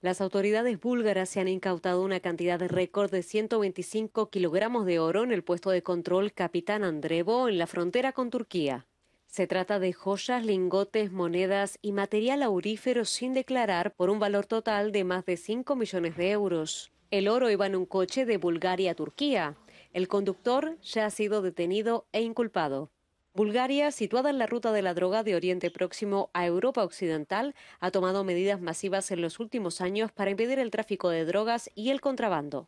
Las autoridades búlgaras se han incautado una cantidad de récord de 125 kilogramos de oro en el puesto de control Capitán Andrevo en la frontera con Turquía. Se trata de joyas, lingotes, monedas y material aurífero sin declarar por un valor total de más de 5 millones de euros. El oro iba en un coche de Bulgaria a Turquía. El conductor ya ha sido detenido e inculpado. Bulgaria, situada en la ruta de la droga de Oriente Próximo a Europa Occidental, ha tomado medidas masivas en los últimos años para impedir el tráfico de drogas y el contrabando.